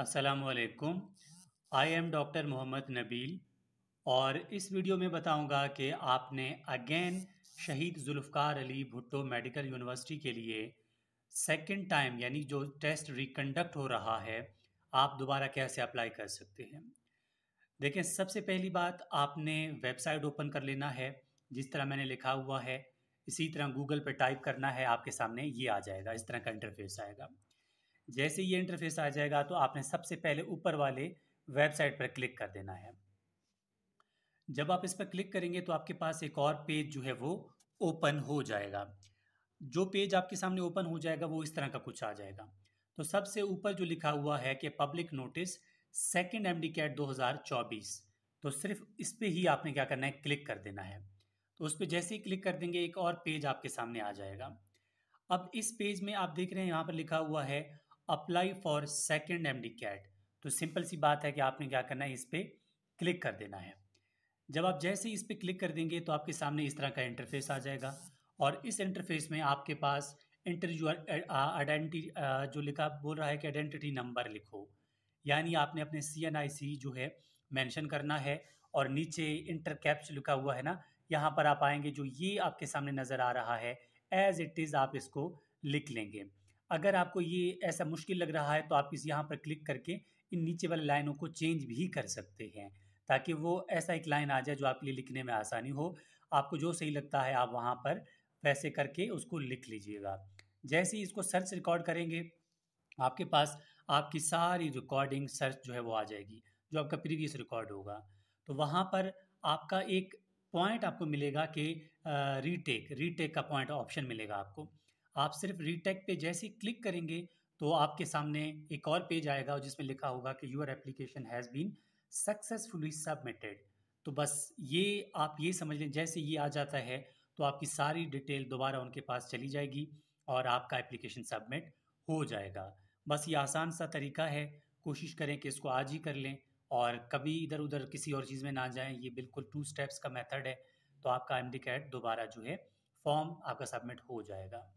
असलकुम I am doctor Mohammad Nabeel और इस वीडियो में बताऊंगा कि आपने again Shaheed Zulfiqar Ali Bhutto medical university के लिए सेकंड टाइम यानी जो टेस्ट रिकंडक्ट हो रहा है आप दोबारा कैसे अप्लाई कर सकते हैं देखें सबसे पहली बात आपने वेबसाइट ओपन कर लेना है जिस तरह मैंने लिखा हुआ है इसी तरह गूगल पर टाइप करना है आपके सामने ये आ जाएगा इस तरह का इंटरफेस आएगा जैसे ये इंटरफेस आ जाएगा तो आपने सबसे पहले ऊपर वाले वेबसाइट पर क्लिक कर देना है जब आप इस पर क्लिक करेंगे तो आपके पास एक और पेज जो है वो ओपन हो जाएगा जो पेज आपके सामने ओपन हो जाएगा वो इस तरह का कुछ आ जाएगा तो सबसे ऊपर जो लिखा हुआ है कि public notice second M D CAT तो सिर्फ इस पर ही आपने क्या करना है क्लिक कर देना है तो उस पर जैसे ही क्लिक कर देंगे एक और पेज आपके सामने आ जाएगा अब इस पेज में आप देख रहे हैं यहाँ पर लिखा हुआ है apply for second M D CAT तो सिंपल सी बात है कि आपने क्या करना है इस पर क्लिक कर देना है जब आप जैसे इस पर क्लिक कर देंगे तो आपके सामने इस तरह का इंटरफेस आ जाएगा और इस इंटरफेस में आपके पास इंटरव्यू यूर आइडेंटिटी जो लिखा बोल रहा है कि आइडेंटिटी नंबर लिखो यानी आपने अपने सी एन आई सी जो है मेंशन करना है और नीचे इंटर कैप्स लिखा हुआ है ना यहाँ पर आप आएंगे जो ये आपके सामने नज़र आ रहा है एज इट इज़ आप इसको लिख लेंगे अगर आपको ये ऐसा मुश्किल लग रहा है तो आप इस यहाँ पर क्लिक करके इन नीचे वाले लाइनों को चेंज भी कर सकते हैं ताकि वो ऐसा एक लाइन आ जाए जो आपके लिए लिखने में आसानी हो आपको जो सही लगता है आप वहाँ पर वैसे करके उसको लिख लीजिएगा जैसे ही इसको सर्च रिकॉर्ड करेंगे आपके पास आपकी सारी रिकॉर्डिंग सर्च जो है वो आ जाएगी जो आपका प्रीवियस रिकॉर्ड होगा तो वहाँ पर आपका एक पॉइंट आपको मिलेगा कि रीटेक रीटेक का पॉइंट ऑप्शन मिलेगा आपको आप सिर्फ रीटेक पे जैसे ही क्लिक करेंगे तो आपके सामने एक और पेज आएगा जिसमें लिखा होगा कि your application has been successfully submitted तो बस ये आप ये समझ लें जैसे ये आ जाता है तो आपकी सारी डिटेल दोबारा उनके पास चली जाएगी और आपका एप्लीकेशन सबमिट हो जाएगा बस ये आसान सा तरीका है कोशिश करें कि इसको आज ही कर लें और कभी इधर उधर किसी और चीज़ में ना जाएं ये बिल्कुल टू स्टेप्स का मेथड है तो आपका एम दोबारा जो है फॉर्म आपका सबमिट हो जाएगा